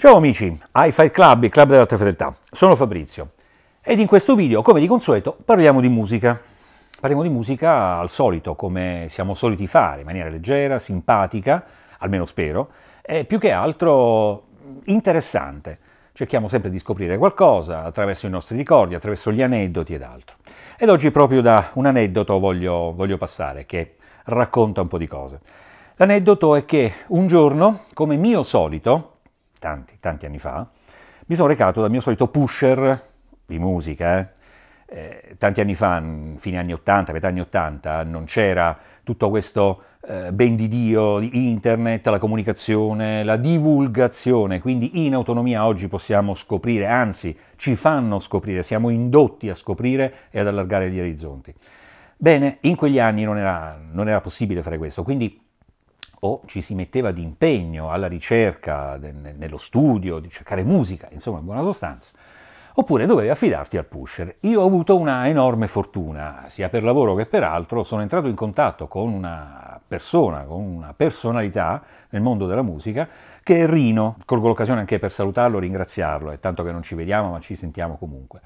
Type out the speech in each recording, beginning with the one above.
Ciao amici, iFi Club, il club dell'alta fedeltà. Sono Fabrizio ed in questo video, come di consueto, parliamo di musica. Parliamo di musica al solito, come siamo soliti fare, in maniera leggera, simpatica, almeno spero, e più che altro interessante. Cerchiamo sempre di scoprire qualcosa attraverso i nostri ricordi, attraverso gli aneddoti ed altro. Ed oggi proprio da un aneddoto voglio, voglio passare, che racconta un po' di cose. L'aneddoto è che un giorno, come mio solito, tanti, tanti anni fa, mi sono recato dal mio solito pusher di musica, eh, eh, tanti anni fa, fine anni 80, metà anni 80, non c'era tutto questo eh, ben di Dio di internet, la comunicazione, la divulgazione, quindi in autonomia oggi possiamo scoprire, anzi ci fanno scoprire, siamo indotti a scoprire e ad allargare gli orizzonti. Bene, in quegli anni non era, non era possibile fare questo, quindi o ci si metteva di impegno alla ricerca, nello studio, di cercare musica, insomma in buona sostanza, oppure dovevi affidarti al pusher. Io ho avuto una enorme fortuna, sia per lavoro che per altro, sono entrato in contatto con una persona, con una personalità nel mondo della musica, che è Rino. Colgo l'occasione anche per salutarlo, ringraziarlo, è tanto che non ci vediamo ma ci sentiamo comunque.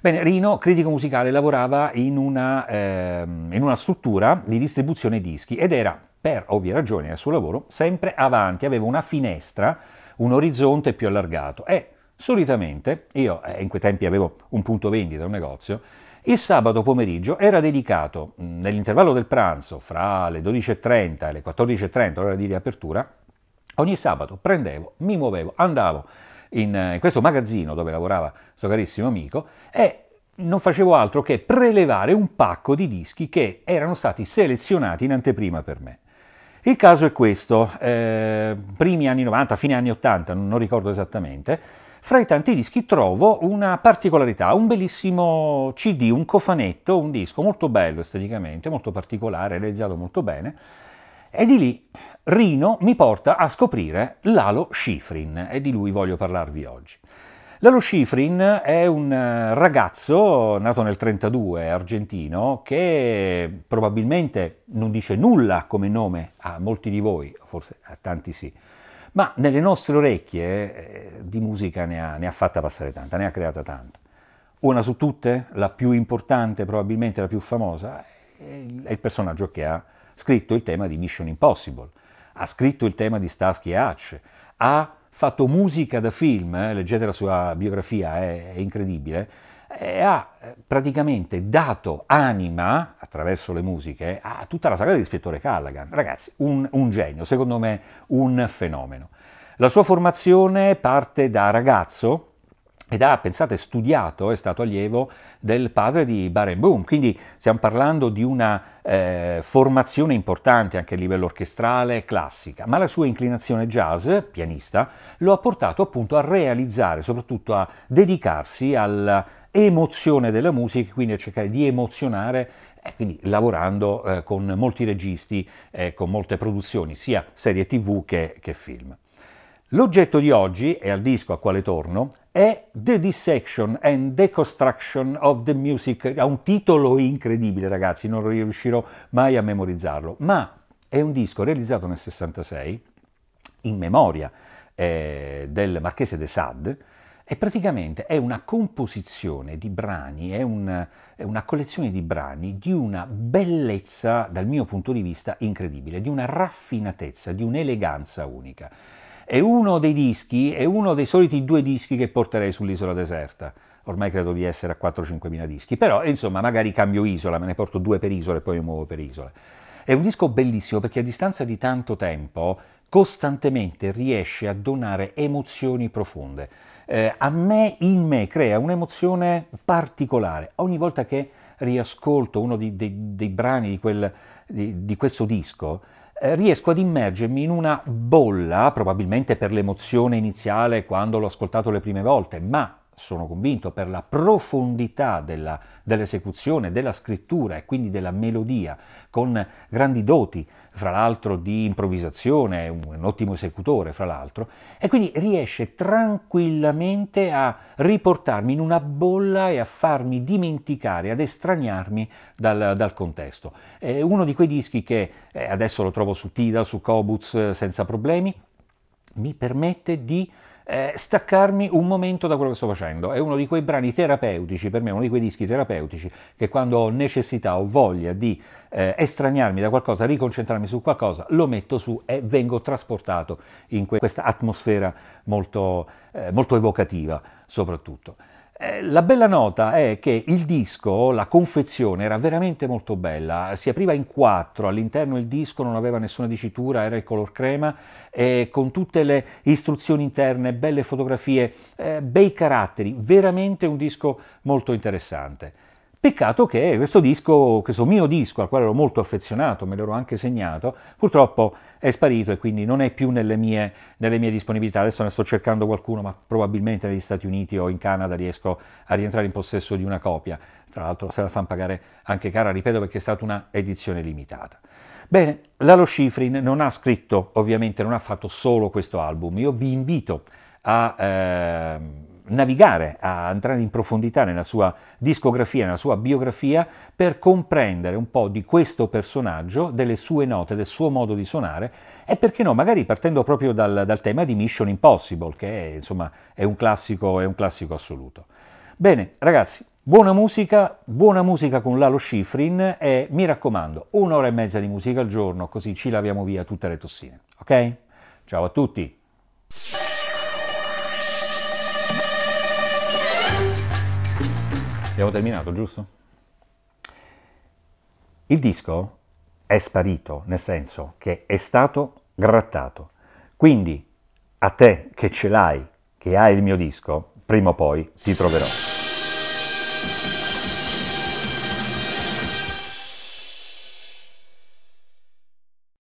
Bene, Rino, critico musicale, lavorava in una, eh, in una struttura di distribuzione dischi ed era per ovvie ragioni nel suo lavoro, sempre avanti, aveva una finestra, un orizzonte più allargato. E solitamente, io eh, in quei tempi avevo un punto vendita, un negozio, il sabato pomeriggio era dedicato mm, nell'intervallo del pranzo fra le 12.30 e le 14.30, ora di riapertura, ogni sabato prendevo, mi muovevo, andavo in, eh, in questo magazzino dove lavorava questo carissimo amico e non facevo altro che prelevare un pacco di dischi che erano stati selezionati in anteprima per me. Il caso è questo, eh, primi anni 90, fine anni 80, non ricordo esattamente, fra i tanti dischi trovo una particolarità, un bellissimo CD, un cofanetto, un disco molto bello esteticamente, molto particolare, realizzato molto bene, e di lì Rino mi porta a scoprire Lalo Schifrin e di lui voglio parlarvi oggi. Lalo Schifrin è un eh, ragazzo nato nel 1932, argentino, che probabilmente non dice nulla come nome a molti di voi, forse a tanti sì, ma nelle nostre orecchie eh, di musica ne ha, ne ha fatta passare tanta, ne ha creata tanta. Una su tutte, la più importante, probabilmente la più famosa, è il personaggio che ha scritto il tema di Mission Impossible, ha scritto il tema di Starsky e Hatch, ha fatto musica da film, eh, leggete la sua biografia, è, è incredibile, eh, ha eh, praticamente dato anima, attraverso le musiche, a tutta la saga dell'ispettore Callaghan. Ragazzi, un, un genio, secondo me un fenomeno. La sua formazione parte da ragazzo, ed ha, pensate, studiato, è stato allievo del padre di Barenboom, quindi stiamo parlando di una eh, formazione importante anche a livello orchestrale, e classica, ma la sua inclinazione jazz, pianista, lo ha portato appunto a realizzare, soprattutto a dedicarsi all'emozione della musica, quindi a cercare di emozionare eh, quindi lavorando eh, con molti registi, eh, con molte produzioni, sia serie tv che, che film. L'oggetto di oggi, e al disco a quale torno, è The Dissection and Deconstruction of the Music. Ha un titolo incredibile, ragazzi, non riuscirò mai a memorizzarlo, ma è un disco realizzato nel 66 in memoria eh, del Marchese de Sade e praticamente è una composizione di brani, è, un, è una collezione di brani di una bellezza, dal mio punto di vista, incredibile, di una raffinatezza, di un'eleganza unica. È uno dei dischi, è uno dei soliti due dischi che porterei sull'isola deserta. Ormai credo di essere a 4-5 mila dischi, però insomma magari cambio isola, me ne porto due per isola e poi mi muovo per isola. È un disco bellissimo perché a distanza di tanto tempo costantemente riesce a donare emozioni profonde. Eh, a me, in me, crea un'emozione particolare. Ogni volta che riascolto uno di, dei, dei brani di, quel, di, di questo disco, eh, riesco ad immergermi in una bolla, probabilmente per l'emozione iniziale quando l'ho ascoltato le prime volte, ma sono convinto per la profondità della, dell'esecuzione, della scrittura e quindi della melodia, con grandi doti fra l'altro di improvvisazione, un, ottimo esecutore, fra l'altro, e quindi riesce tranquillamente a riportarmi in una bolla e a farmi dimenticare, ad estraniarmi dal, dal contesto. È uno di quei dischi che eh, adesso lo trovo su Tidal, su Kobuz eh, senza problemi, mi permette di eh, staccarmi un momento da quello che sto facendo. È uno di quei brani terapeutici, per me, uno di quei dischi terapeutici che quando ho necessità, ho voglia di eh, estraniarmi da qualcosa, riconcentrarmi su qualcosa, lo metto su e vengo trasportato in que questa atmosfera molto, eh, molto evocativa soprattutto. Eh, la bella nota è che il disco, la confezione, era veramente molto bella, si apriva in quattro, all'interno il disco non aveva nessuna dicitura, era il color crema, eh, con tutte le istruzioni interne, belle fotografie, eh, bei caratteri, veramente un disco molto interessante. Peccato che questo disco, questo mio disco, al quale ero molto affezionato, me l'ero anche segnato, purtroppo è sparito e quindi non è più nelle mie, nelle mie, disponibilità. Adesso ne sto cercando qualcuno, ma probabilmente negli Stati Uniti o in Canada riesco a rientrare in possesso di una copia. Tra l'altro se la fanno pagare anche cara, ripeto, perché è stata una edizione limitata. Bene, Lalo Schifrin non ha scritto, ovviamente non ha fatto solo questo album. Io vi invito a... Ehm, navigare, a entrare in profondità nella sua discografia, nella sua biografia, per comprendere un po' di questo personaggio, delle sue note, del suo modo di suonare e perché no, magari partendo proprio dal, dal tema di Mission Impossible, che è, insomma è un classico, è un classico assoluto. Bene, ragazzi, Buona musica, buona musica con Lalo Schifrin e mi raccomando, un'ora e mezza di musica al giorno, così ci laviamo via tutte le tossine. Ok? Ciao a tutti! Abbiamo terminato, giusto? Il disco è sparito, nel senso che è stato grattato. Quindi a te che ce l'hai, che hai il mio disco, prima o poi ti troverò.